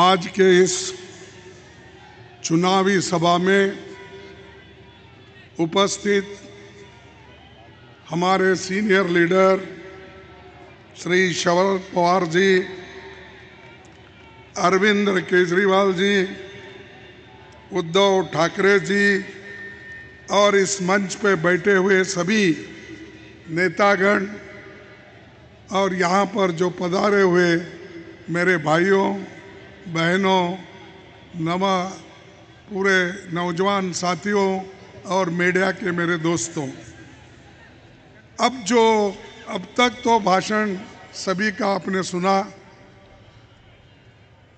आज के इस चुनावी सभा में उपस्थित हमारे सीनियर लीडर श्री शरद पवार जी अरविंद केजरीवाल जी उद्धव ठाकरे जी और इस मंच पर बैठे हुए सभी नेतागण और यहाँ पर जो पधारे हुए मेरे भाइयों बहनों नवा पूरे नौजवान साथियों और मीडिया के मेरे दोस्तों अब जो अब तक तो भाषण सभी का आपने सुना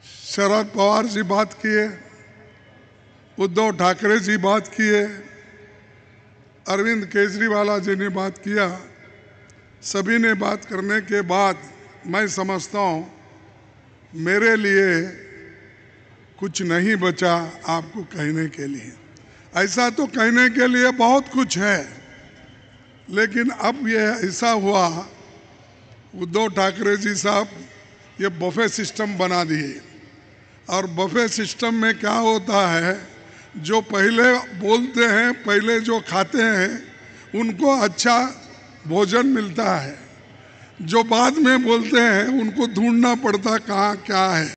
शरद पवार जी बात किए उद्धव ठाकरे जी बात किए अरविंद केजरीवाल जी ने बात किया सभी ने बात करने के बाद मैं समझता हूँ मेरे लिए कुछ नहीं बचा आपको कहने के लिए ऐसा तो कहने के लिए बहुत कुछ है लेकिन अब यह ऐसा हुआ उद्धव ठाकरे जी साहब ये बफे सिस्टम बना दिए और बफे सिस्टम में क्या होता है जो पहले बोलते हैं पहले जो खाते हैं उनको अच्छा भोजन मिलता है जो बाद में बोलते हैं उनको ढूंढना पड़ता कहाँ क्या है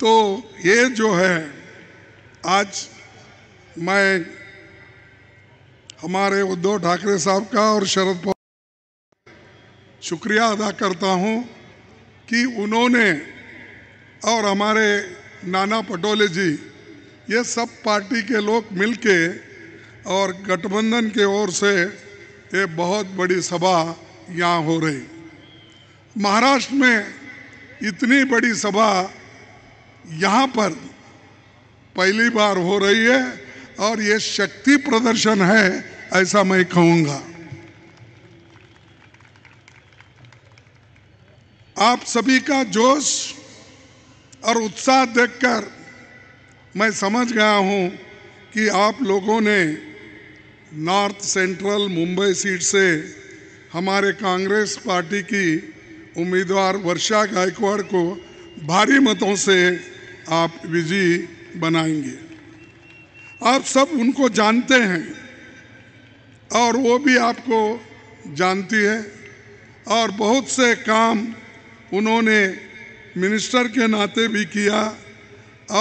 तो ये जो है आज मैं हमारे उद्धव ठाकरे साहब का और शरद पवार शुक्रिया अदा करता हूँ कि उन्होंने और हमारे नाना पटोले जी ये सब पार्टी के लोग मिलके और गठबंधन के ओर से ये बहुत बड़ी सभा यहाँ हो रही महाराष्ट्र में इतनी बड़ी सभा यहाँ पर पहली बार हो रही है और ये शक्ति प्रदर्शन है ऐसा मैं कहूँगा आप सभी का जोश और उत्साह देखकर मैं समझ गया हूँ कि आप लोगों ने नॉर्थ सेंट्रल मुंबई सीट से हमारे कांग्रेस पार्टी की उम्मीदवार वर्षा गायकवाड़ को भारी मतों से आप विजी बनाएंगे आप सब उनको जानते हैं और वो भी आपको जानती है और बहुत से काम उन्होंने मिनिस्टर के नाते भी किया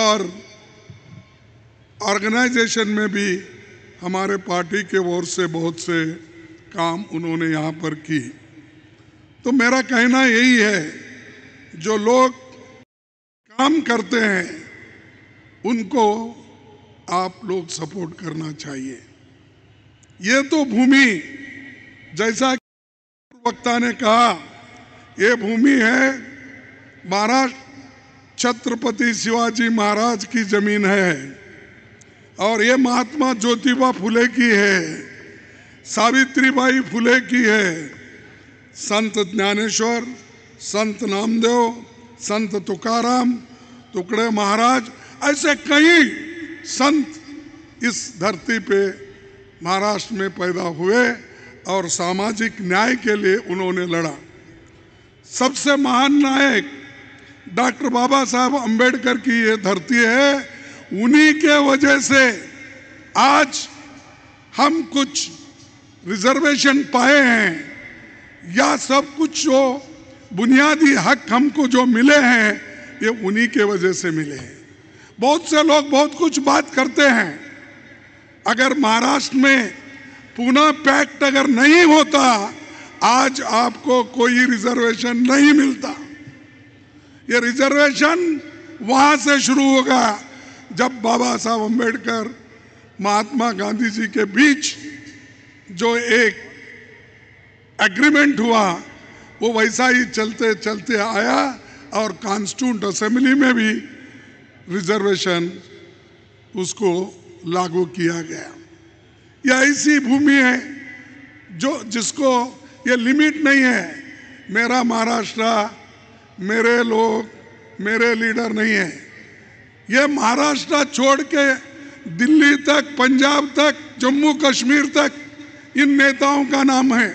और ऑर्गेनाइजेशन में भी हमारे पार्टी के ओर से बहुत से काम उन्होंने यहाँ पर की तो मेरा कहना यही है जो लोग काम करते हैं उनको आप लोग सपोर्ट करना चाहिए ये तो भूमि जैसा वक्ता ने कहा ये भूमि है महाराष्ट्र छत्रपति शिवाजी महाराज की जमीन है और ये महात्मा ज्योतिबा फुले की है सावित्रीबाई फुले की है संत ज्ञानेश्वर संत नामदेव संत तुकाराम टुकड़े महाराज ऐसे कई संत इस धरती पे महाराष्ट्र में पैदा हुए और सामाजिक न्याय के लिए उन्होंने लड़ा सबसे महान नायक डॉक्टर बाबा साहब अंबेडकर की ये धरती है उन्हीं के वजह से आज हम कुछ रिजर्वेशन पाए हैं या सब कुछ जो बुनियादी हक हमको जो मिले हैं ये उन्हीं के वजह से मिले हैं बहुत से लोग बहुत कुछ बात करते हैं अगर महाराष्ट्र में पूना पैक्ट अगर नहीं होता आज आपको कोई रिजर्वेशन नहीं मिलता ये रिजर्वेशन वहां से शुरू होगा जब बाबा साहब अम्बेडकर महात्मा गांधी जी के बीच जो एक एग्रीमेंट हुआ वो वैसा ही चलते चलते आया और कॉन्स्टिट्यूंट असेंबली में भी रिजर्वेशन उसको लागू किया गया यह ऐसी भूमि है जो जिसको ये लिमिट नहीं है मेरा महाराष्ट्र मेरे लोग मेरे लीडर नहीं है ये महाराष्ट्र छोड़ के दिल्ली तक पंजाब तक जम्मू कश्मीर तक इन नेताओं का नाम है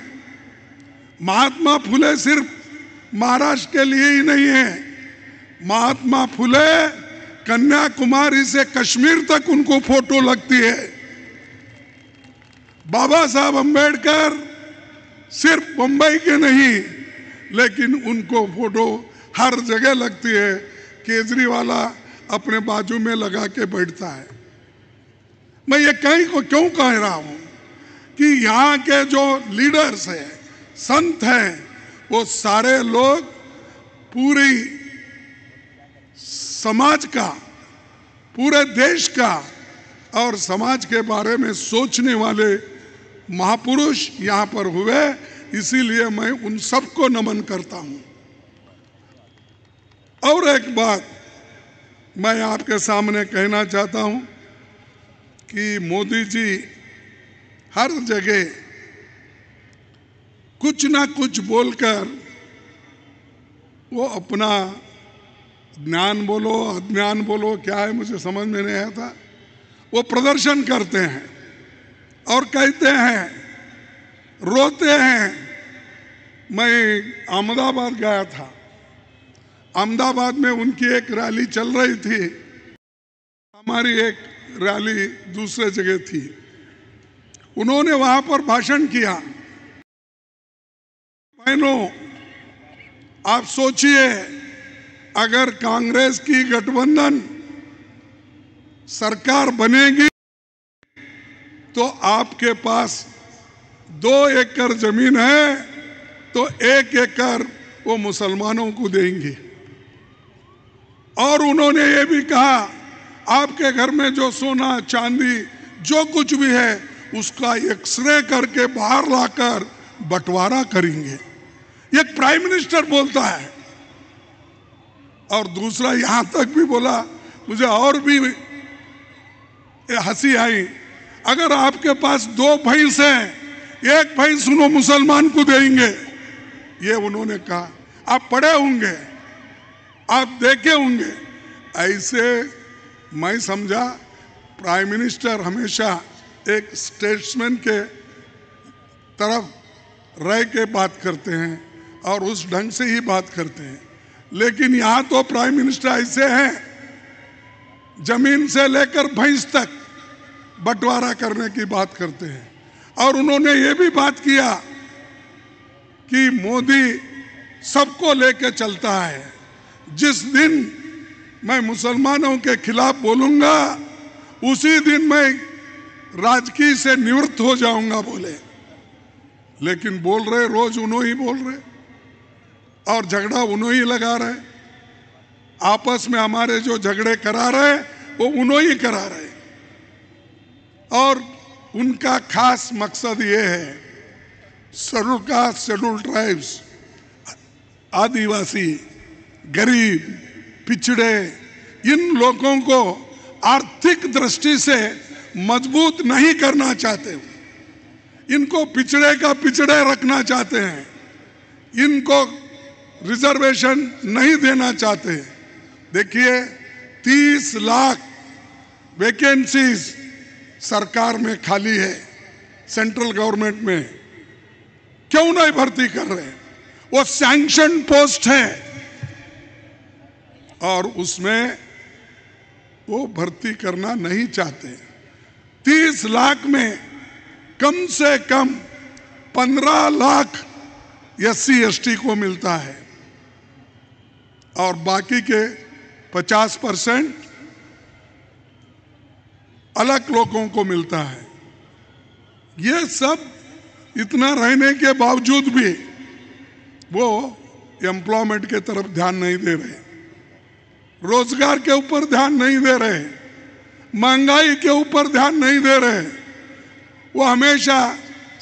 महात्मा फुले सिर्फ महाराष्ट्र के लिए ही नहीं है महात्मा फुले कन्याकुमारी से कश्मीर तक उनको फोटो लगती है बाबा साहब अंबेडकर सिर्फ मुंबई के नहीं लेकिन उनको फोटो हर जगह लगती है केजरीवाला अपने बाजू में लगा के बैठता है मैं ये कहीं को क्यों कह रहा हूं कि यहाँ के जो लीडर्स हैं संत हैं वो सारे लोग पूरी समाज का पूरे देश का और समाज के बारे में सोचने वाले महापुरुष यहाँ पर हुए इसीलिए मैं उन सबको नमन करता हूँ और एक बात मैं आपके सामने कहना चाहता हूँ कि मोदी जी हर जगह कुछ ना कुछ बोलकर वो अपना ज्ञान बोलो अज्ञान बोलो क्या है मुझे समझ में नहीं आता वो प्रदर्शन करते हैं और कहते हैं रोते हैं मैं अहमदाबाद गया था अहमदाबाद में उनकी एक रैली चल रही थी हमारी एक रैली दूसरे जगह थी उन्होंने वहाँ पर भाषण किया बहनों आप सोचिए अगर कांग्रेस की गठबंधन सरकार बनेगी तो आपके पास दो एकड़ जमीन है तो एक एकड़ वो मुसलमानों को देंगे और उन्होंने ये भी कहा आपके घर में जो सोना चांदी जो कुछ भी है उसका एक्सरे करके बाहर लाकर बंटवारा करेंगे एक प्राइम मिनिस्टर बोलता है और दूसरा यहां तक भी बोला मुझे और भी हंसी आई अगर आपके पास दो भैंस हैं एक भैंस सुनो मुसलमान को देंगे ये उन्होंने कहा आप पढ़े होंगे आप देखे होंगे ऐसे मैं समझा प्राइम मिनिस्टर हमेशा एक स्टेट्समैन के तरफ रह के बात करते हैं और उस ढंग से ही बात करते हैं लेकिन यहाँ तो प्राइम मिनिस्टर ऐसे हैं जमीन से लेकर भैंस तक बंटवारा करने की बात करते हैं और उन्होंने ये भी बात किया कि मोदी सबको लेके चलता है जिस दिन मैं मुसलमानों के खिलाफ बोलूंगा उसी दिन मैं राजकीय से निवृत्त हो जाऊंगा बोले लेकिन बोल रहे रोज उन्हों ही बोल रहे और झगड़ा उन्हों ही लगा रहे आपस में हमारे जो झगड़े करा रहे वो उन्हों ही करा रहे और उनका खास मकसद ये है schedule caste schedule tribes adivasi गरीब पिछड़े इन लोगों को आर्थिक दृष्टि से मजबूत नहीं करना चाहते इनको पिछड़े का पिछड़े रखना चाहते हैं इनको रिजर्वेशन नहीं देना चाहते देखिए 30 लाख वैकेंसीज सरकार में खाली है सेंट्रल गवर्नमेंट में क्यों नहीं भर्ती कर रहे वो सैंक्शन पोस्ट है और उसमें वो भर्ती करना नहीं चाहते तीस लाख में कम से कम पंद्रह लाख एस सी को मिलता है और बाकी के 50 परसेंट अलग लोगों को मिलता है ये सब इतना रहने के बावजूद भी वो एम्प्लॉयमेंट के तरफ ध्यान नहीं दे रहे रोजगार के ऊपर ध्यान नहीं दे रहे महंगाई के ऊपर ध्यान नहीं दे रहे वो हमेशा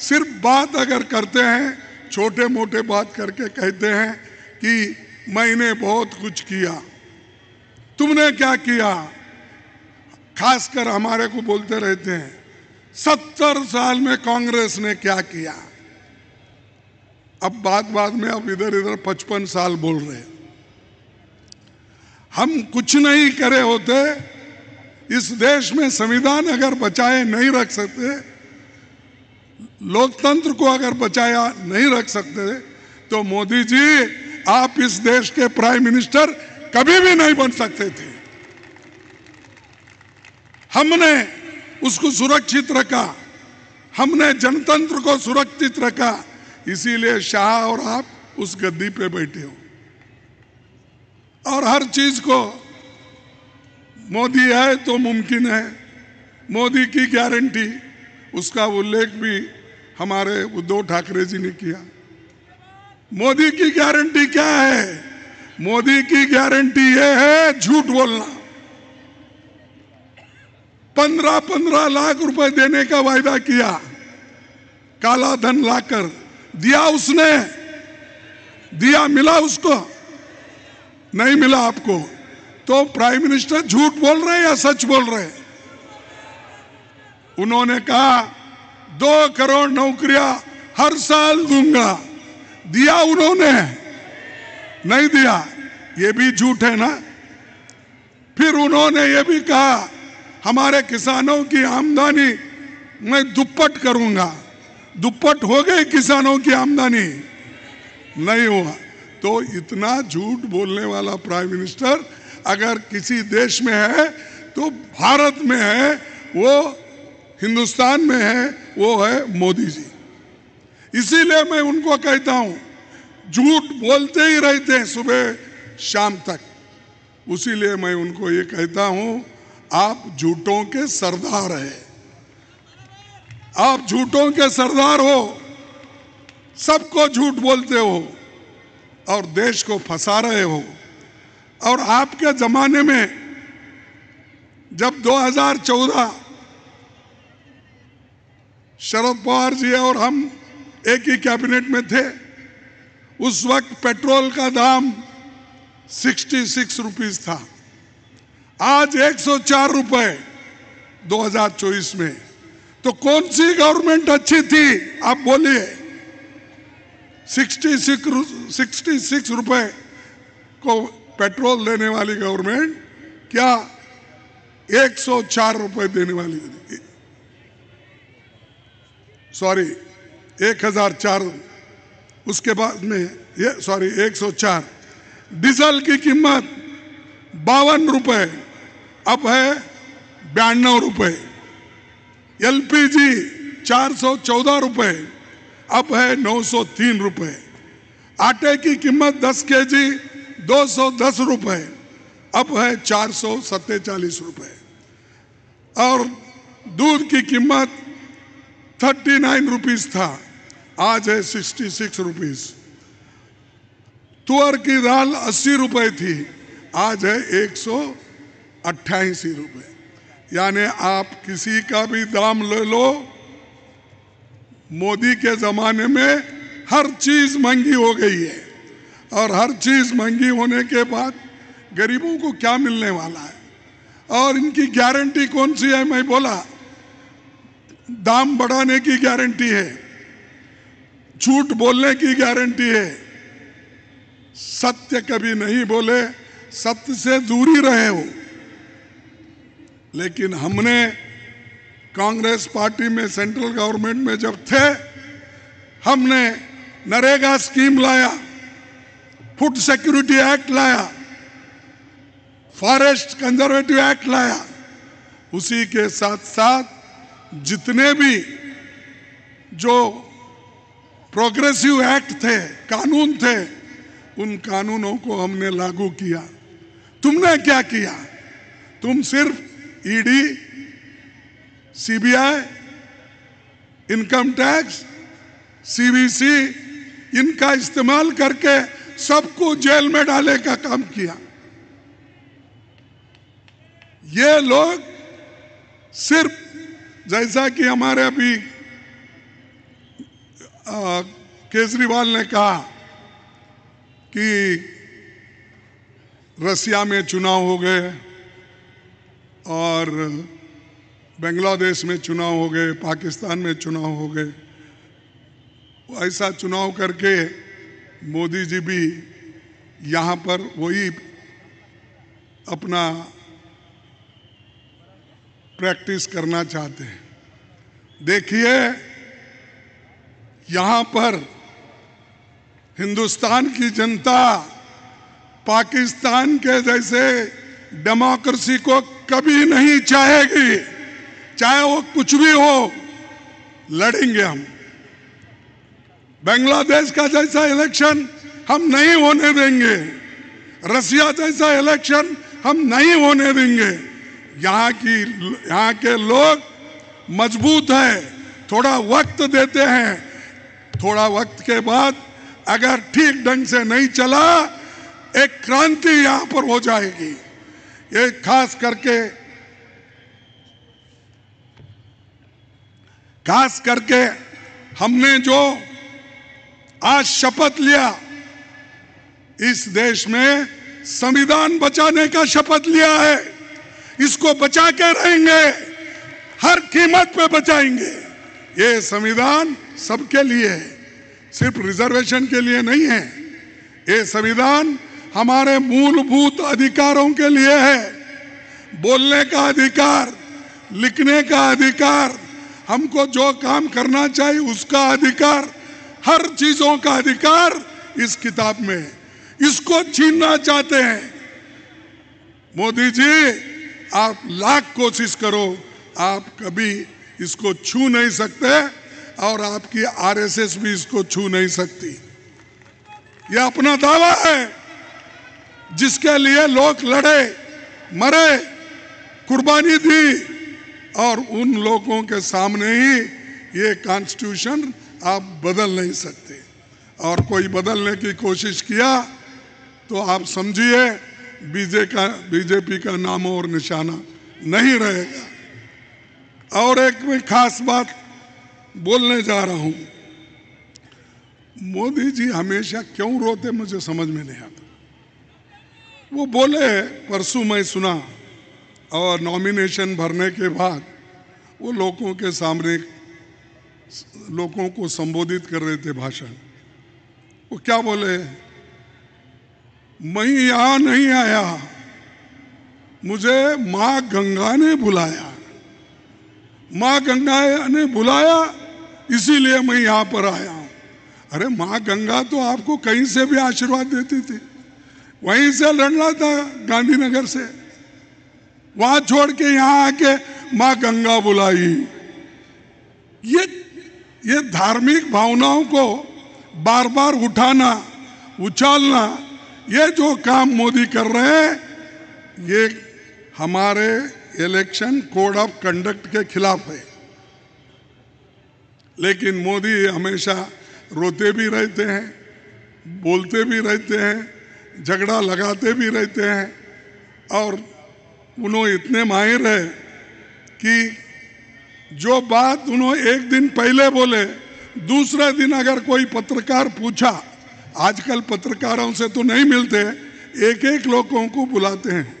सिर्फ बात अगर करते हैं छोटे मोटे बात करके कहते हैं कि मैंने बहुत कुछ किया तुमने क्या किया खासकर हमारे को बोलते रहते हैं सत्तर साल में कांग्रेस ने क्या किया अब बात बात में अब इधर इधर पचपन साल बोल रहे हम कुछ नहीं करे होते इस देश में संविधान अगर बचाए नहीं रख सकते लोकतंत्र को अगर बचाया नहीं रख सकते तो मोदी जी आप इस देश के प्राइम मिनिस्टर कभी भी नहीं बन सकते थे हमने उसको सुरक्षित रखा हमने जनतंत्र को सुरक्षित रखा इसीलिए शाह और आप उस गद्दी पे बैठे हो और हर चीज को मोदी है तो मुमकिन है मोदी की गारंटी उसका उल्लेख भी हमारे उद्धव ठाकरे जी ने किया मोदी की गारंटी क्या है मोदी की गारंटी यह है झूठ बोलना पंद्रह पंद्रह लाख रुपए देने का वायदा किया काला धन लाकर दिया उसने दिया मिला उसको नहीं मिला आपको तो प्राइम मिनिस्टर झूठ बोल रहे या सच बोल रहे उन्होंने कहा दो करोड़ नौकरियां हर साल दूंगा दिया उन्होंने नहीं दिया ये भी झूठ है ना फिर उन्होंने ये भी कहा हमारे किसानों की आमदनी मैं दुप्पट करूंगा दुप्पट हो गई किसानों की आमदनी नहीं हुआ तो इतना झूठ बोलने वाला प्राइम मिनिस्टर अगर किसी देश में है तो भारत में है वो हिंदुस्तान में है वो है मोदी जी इसीलिए मैं उनको कहता हूं झूठ बोलते ही रहते हैं सुबह शाम तक उसीलिए मैं उनको ये कहता हूं आप झूठों के सरदार हैं आप झूठों के सरदार हो सबको झूठ बोलते हो और देश को फंसा रहे हो और आपके ज़माने में जब 2014 शरद पवार जी और हम एक ही कैबिनेट में थे उस वक्त पेट्रोल का दाम 66 रुपीस था आज 104 रुपए 2024 में तो कौन सी गवर्नमेंट अच्छी थी आप बोलिए 66 सिक्स रुपए को पेट्रोल देने वाली गवर्नमेंट क्या 104 रुपए देने वाली सॉरी एक हजार चार उसके बाद में ये सॉरी एक सौ चार डीजल की कीमत बावन रुपये अब है बयानवे रुपये एलपीजी चौदह रुपये अब है नौ सौ तीन रुपये आटे की कीमत दस केजी दस रुपये अब है चार सौ रुपये और दूध की कीमत थर्टी नाइन रुपीज था आज है सिक्सटी सिक्स रुपीज तुअर की दाल अस्सी रुपए थी आज है एक सौ अट्ठाईसी रुपये यानी आप किसी का भी दाम ले लो मोदी के ज़माने में हर चीज़ महंगी हो गई है और हर चीज़ महंगी होने के बाद गरीबों को क्या मिलने वाला है और इनकी गारंटी कौन सी है मैं बोला दाम बढ़ाने की गारंटी है झूठ बोलने की गारंटी है सत्य कभी नहीं बोले सत्य से दूरी रहे हो लेकिन हमने कांग्रेस पार्टी में सेंट्रल गवर्नमेंट में जब थे हमने नरेगा स्कीम लाया फूड सिक्योरिटी एक्ट लाया फॉरेस्ट कंजर्वेटिव एक्ट लाया उसी के साथ साथ जितने भी जो प्रोग्रेसिव एक्ट थे कानून थे उन कानूनों को हमने लागू किया तुमने क्या किया तुम सिर्फ ED CBI income tax CBC इनका इस्तेमाल करके सबको जेल में डालने का काम किया ये लोग सिर्फ जैसा कि हमारे अभी केजरीवाल ने कहा कि रसिया में चुनाव हो गए और बांग्लादेश में चुनाव हो गए पाकिस्तान में चुनाव हो गए ऐसा चुनाव करके मोदी जी भी यहाँ पर वही अपना प्रैक्टिस करना चाहते हैं देखिए यहाँ पर हिंदुस्तान की जनता पाकिस्तान के जैसे डेमोक्रेसी को कभी नहीं चाहेगी चाहे वो कुछ भी हो लड़ेंगे हम बांग्लादेश का जैसा इलेक्शन हम नहीं होने देंगे रसिया जैसा इलेक्शन हम नहीं होने देंगे यहाँ की यहाँ के लोग मजबूत है थोड़ा वक्त देते हैं थोड़ा वक्त के बाद अगर ठीक ढंग से नहीं चला एक क्रांति यहां पर हो जाएगी ये खास करके खास करके हमने जो आज शपथ लिया इस देश में संविधान बचाने का शपथ लिया है इसको बचा के रहेंगे हर कीमत पे बचाएंगे ये संविधान सबके लिए है सिर्फ रिजर्वेशन के लिए नहीं है ये संविधान हमारे मूलभूत अधिकारों के लिए है बोलने का अधिकार लिखने का अधिकार हमको जो काम करना चाहिए उसका अधिकार हर चीजों का अधिकार इस किताब में है इसको छीनना चाहते हैं मोदी जी आप लाख कोशिश करो आप कभी इसको छू नहीं सकते और आपकी आरएसएस भी इसको छू नहीं सकती यह अपना दावा है जिसके लिए लोग लड़े मरे कुर्बानी दी और उन लोगों के सामने ही ये कॉन्स्टिट्यूशन आप बदल नहीं सकते और कोई बदलने की कोशिश किया तो आप समझिए बीजे का बीजेपी का नाम और निशाना नहीं रहेगा और एक मैं खास बात बोलने जा रहा हूं मोदी जी हमेशा क्यों रोते मुझे समझ में नहीं आता वो बोले परसों मैं सुना और नॉमिनेशन भरने के बाद वो लोगों के सामने लोगों को संबोधित कर रहे थे भाषण वो क्या बोले मैं यहाँ नहीं आया मुझे माँ गंगा ने बुलाया माँ गंगा ने बुलाया इसीलिए मैं यहाँ पर आया हूँ अरे माँ गंगा तो आपको कहीं से भी आशीर्वाद देती थी वहीं से लड़ना था गांधीनगर से वहां छोड़ के यहाँ आके माँ गंगा बुलाई ये ये धार्मिक भावनाओं को बार बार उठाना उछालना ये जो काम मोदी कर रहे हैं ये हमारे इलेक्शन कोड ऑफ कंडक्ट के खिलाफ है लेकिन मोदी हमेशा रोते भी रहते हैं बोलते भी रहते हैं झगड़ा लगाते भी रहते हैं और उन्होंने इतने माहिर है कि जो बात उन्होंने एक दिन पहले बोले दूसरे दिन अगर कोई पत्रकार पूछा आजकल पत्रकारों से तो नहीं मिलते एक एक लोगों को बुलाते हैं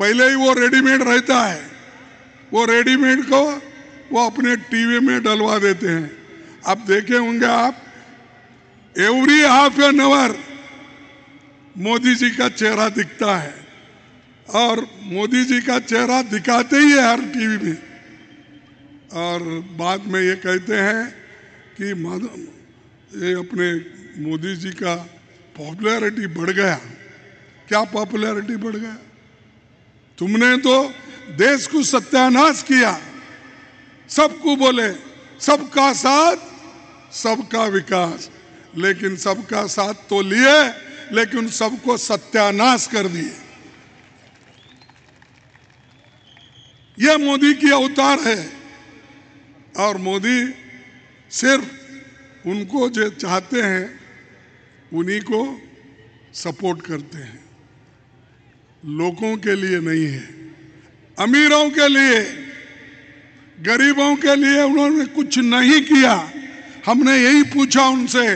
पहले ही वो रेडीमेड रहता है वो रेडीमेड को वो अपने टीवी में डलवा देते हैं आप देखे होंगे आप every half an hour Modi ji का चेहरा दिखता है और मोदी जी का चेहरा दिखाते ही है हर टीवी में और बाद में ये कहते हैं कि ये अपने मोदी जी का पॉपुलैरिटी बढ़ गया क्या पॉपुलैरिटी बढ़ गया तुमने तो देश को सत्यानाश किया सबको बोले सबका साथ सबका विकास लेकिन सबका साथ तो लिए लेकिन सबको सत्यानाश कर दिए यह मोदी की अवतार है और मोदी सिर्फ उनको जो चाहते हैं उन्हीं को सपोर्ट करते हैं लोगों के लिए नहीं है अमीरों के लिए गरीबों के लिए उन्होंने कुछ नहीं किया हमने यही पूछा उनसे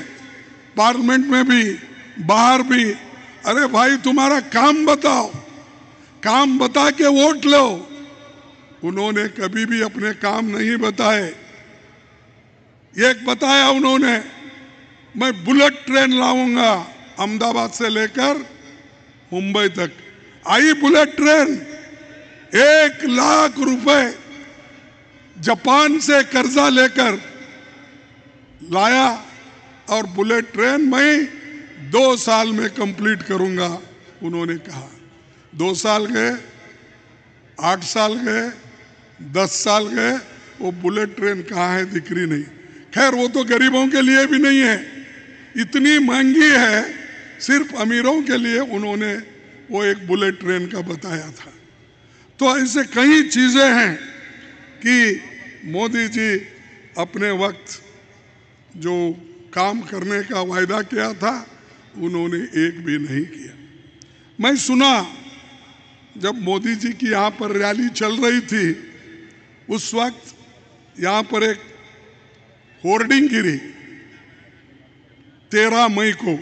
पार्लियामेंट में भी बाहर भी अरे भाई तुम्हारा काम बताओ काम बता के वोट लो उन्होंने कभी भी अपने काम नहीं बताए एक बताया उन्होंने मैं बुलेट ट्रेन लाऊंगा अहमदाबाद से लेकर मुंबई तक आई बुलेट ट्रेन एक लाख रुपए जापान से कर्जा लेकर लाया और बुलेट ट्रेन मैं दो साल में कंप्लीट करूंगा उन्होंने कहा दो साल गए आठ साल गए दस साल गए वो बुलेट ट्रेन कहाँ है दिख रही नहीं खैर वो तो गरीबों के लिए भी नहीं है इतनी महंगी है सिर्फ अमीरों के लिए उन्होंने वो एक बुलेट ट्रेन का बताया था तो ऐसे कई चीज़ें हैं कि मोदी जी अपने वक्त जो काम करने का वायदा किया था उन्होंने एक भी नहीं किया मैं सुना जब मोदी जी की यहाँ पर रैली चल रही थी उस वक्त यहाँ पर एक होर्डिंग गिरी तेरह मई को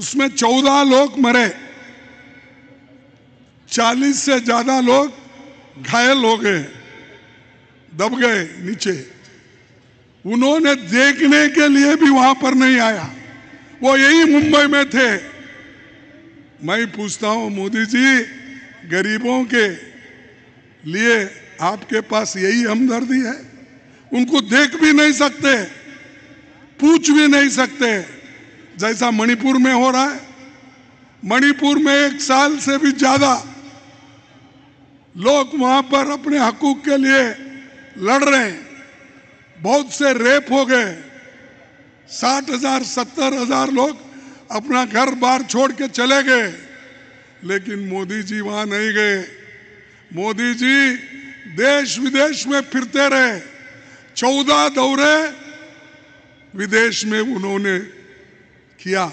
उसमें चौदह लोग मरे चालीस से ज्यादा लोग घायल हो गए दब गए नीचे उन्होंने देखने के लिए भी वहां पर नहीं आया वो यही मुंबई में थे मैं पूछता हूं मोदी जी गरीबों के लिए आपके पास यही हमदर्दी है उनको देख भी नहीं सकते पूछ भी नहीं सकते जैसा मणिपुर में हो रहा है मणिपुर में एक साल से भी ज्यादा लोग वहां पर अपने हकूक के लिए लड़ रहे हैं बहुत से रेप हो गए साठ हजार सत्तर हजार लोग अपना घर बार छोड़ के चले गए लेकिन मोदी जी वहां नहीं गए मोदी जी देश विदेश में फिरते रहे चौदह दौरे विदेश में उन्होंने किया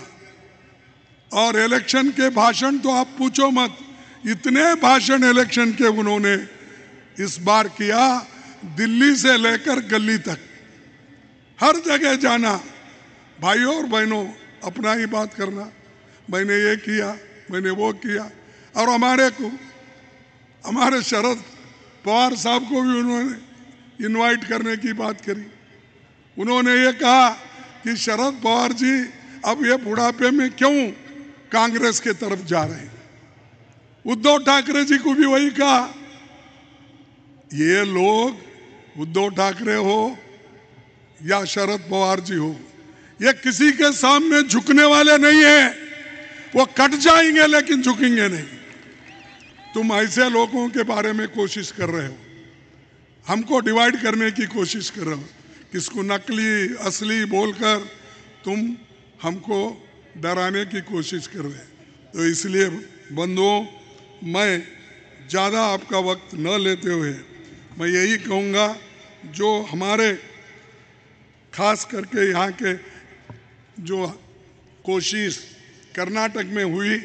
और इलेक्शन के भाषण तो आप पूछो मत इतने भाषण इलेक्शन के उन्होंने इस बार किया दिल्ली से लेकर गली तक हर जगह जाना भाइयों और बहनों अपना ही बात करना मैंने ये किया मैंने वो किया और हमारे को हमारे शरद पवार साहब को भी उन्होंने इनवाइट करने की बात करी उन्होंने ये कहा कि शरद पवार जी अब ये बुढ़ापे में क्यों कांग्रेस के तरफ जा रहे हैं उद्धव ठाकरे जी को भी वही कहा ये लोग उद्धव ठाकरे हो या शरद पवार जी हो ये किसी के सामने झुकने वाले नहीं है वो कट जाएंगे लेकिन झुकेंगे नहीं तुम ऐसे लोगों के बारे में कोशिश कर रहे हो हमको डिवाइड करने की कोशिश कर रहे हो किसको नकली असली बोलकर तुम हमको डराने की कोशिश कर रहे तो इसलिए बंधुओं मैं ज़्यादा आपका वक्त न लेते हुए मैं यही कहूँगा जो हमारे खास करके यहाँ के जो कोशिश कर्नाटक में हुई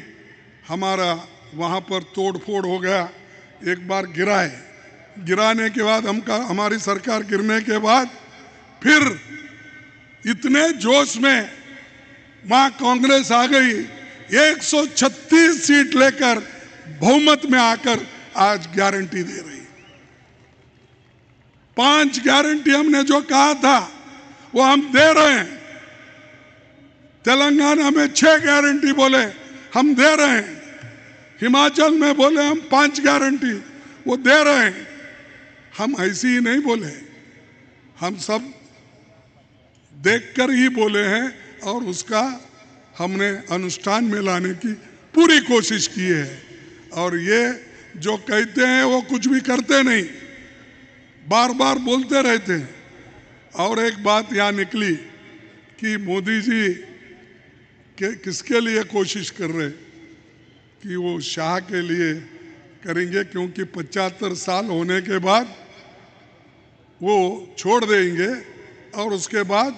हमारा वहाँ पर तोड़फोड़ हो गया एक बार गिरा है गिराने के बाद हमका हमारी सरकार गिरने के बाद फिर इतने जोश में वहाँ कांग्रेस आ गई 136 सीट लेकर बहुमत में आकर आज गारंटी दे रही पांच गारंटी हमने जो कहा था वो हम दे रहे हैं तेलंगाना में छह गारंटी बोले हम दे रहे हैं हिमाचल में बोले हम पांच गारंटी वो दे रहे हैं हम ऐसे ही नहीं बोले हम सब देखकर ही बोले हैं और उसका हमने अनुष्ठान में लाने की पूरी कोशिश की है और ये जो कहते हैं वो कुछ भी करते नहीं बार बार बोलते रहते हैं और एक बात यहाँ निकली कि मोदी जी के किसके लिए कोशिश कर रहे कि वो शाह के लिए करेंगे क्योंकि पचहत्तर साल होने के बाद वो छोड़ देंगे और उसके बाद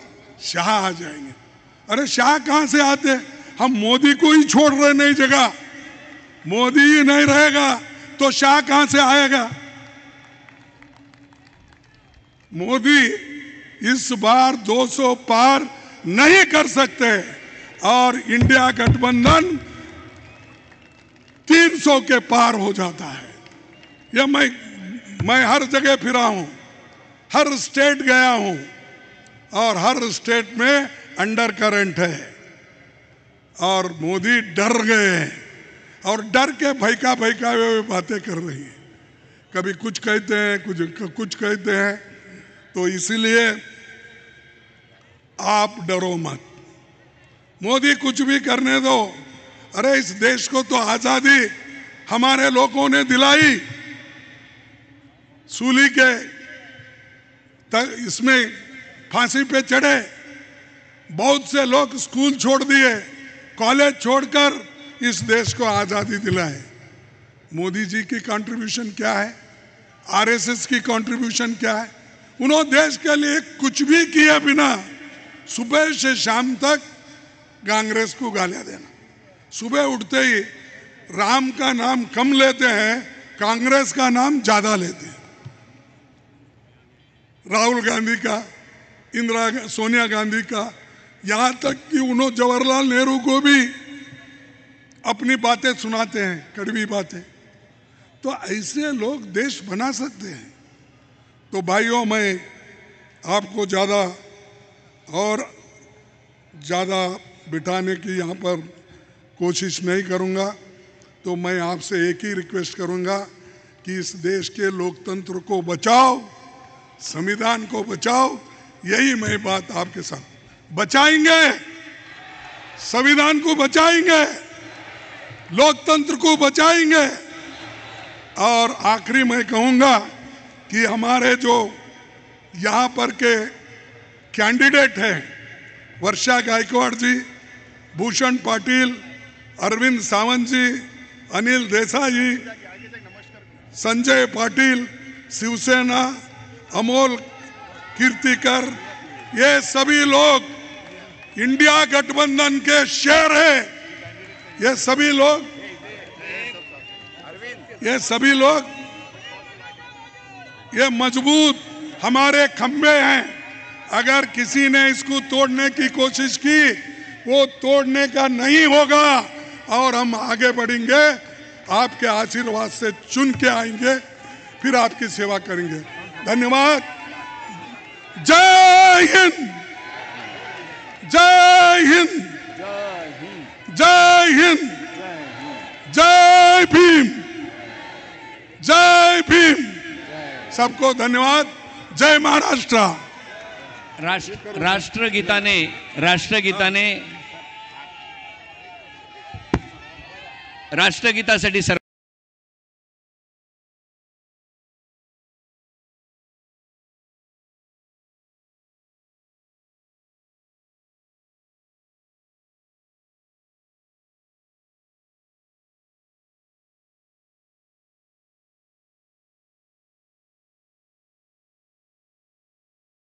शाह आ जाएंगे अरे शाह कहाँ से आते हम मोदी को ही छोड़ रहे नहीं जगह मोदी ही नहीं रहेगा तो शाह कहां से आएगा मोदी इस बार 200 पार नहीं कर सकते और इंडिया गठबंधन 300 के पार हो जाता है यह मैं मैं हर जगह फिरा हूं हर स्टेट गया हूं और हर स्टेट में अंडर करंट है और मोदी डर गए हैं और डर के भयका भयका हुए बातें कर रही है कभी कुछ कहते हैं कुछ कुछ कहते हैं तो इसीलिए आप डरो मत मोदी कुछ भी करने दो अरे इस देश को तो आजादी हमारे लोगों ने दिलाई सूली के तक इसमें फांसी पे चढ़े बहुत से लोग स्कूल छोड़ दिए कॉलेज छोड़कर इस देश को आज़ादी दिलाए मोदी जी की कंट्रीब्यूशन क्या है आरएसएस की कंट्रीब्यूशन क्या है उन्होंने देश के लिए कुछ भी किए बिना सुबह से शाम तक कांग्रेस को गालियां देना सुबह उठते ही राम का नाम कम लेते हैं कांग्रेस का नाम ज़्यादा लेते हैं राहुल गांधी का इंदिरा सोनिया गांधी का यहां तक कि उन्होंने जवाहरलाल नेहरू को भी अपनी बातें सुनाते हैं कड़वी बातें तो ऐसे लोग देश बना सकते हैं तो भाइयों मैं आपको ज़्यादा और ज़्यादा बिठाने की यहाँ पर कोशिश नहीं करूँगा तो मैं आपसे एक ही रिक्वेस्ट करूँगा कि इस देश के लोकतंत्र को बचाओ संविधान को बचाओ यही मैं बात आपके साथ बचाएंगे संविधान को बचाएंगे लोकतंत्र को बचाएंगे और आखिरी मैं कहूंगा कि हमारे जो यहाँ पर के कैंडिडेट हैं वर्षा गायकवाड़ जी भूषण पाटिल अरविंद सावंत जी अनिल देसाई जी संजय पाटिल शिवसेना अमोल कीर्तिकर ये सभी लोग इंडिया गठबंधन के शेर हैं ये सभी लोग ये सभी लोग ये मजबूत हमारे खंबे हैं अगर किसी ने इसको तोड़ने की कोशिश की वो तोड़ने का नहीं होगा और हम आगे बढ़ेंगे आपके आशीर्वाद से चुन के आएंगे फिर आपकी सेवा करेंगे धन्यवाद जय हिंद जय हिंद जय हिंद जय हिंद जय भीम जय भीम सबको धन्यवाद जय महाराष्ट्र राष्ट्र राष्ट्रगीताने राष्ट्रगीताने राष्ट्रगीतासाठी सर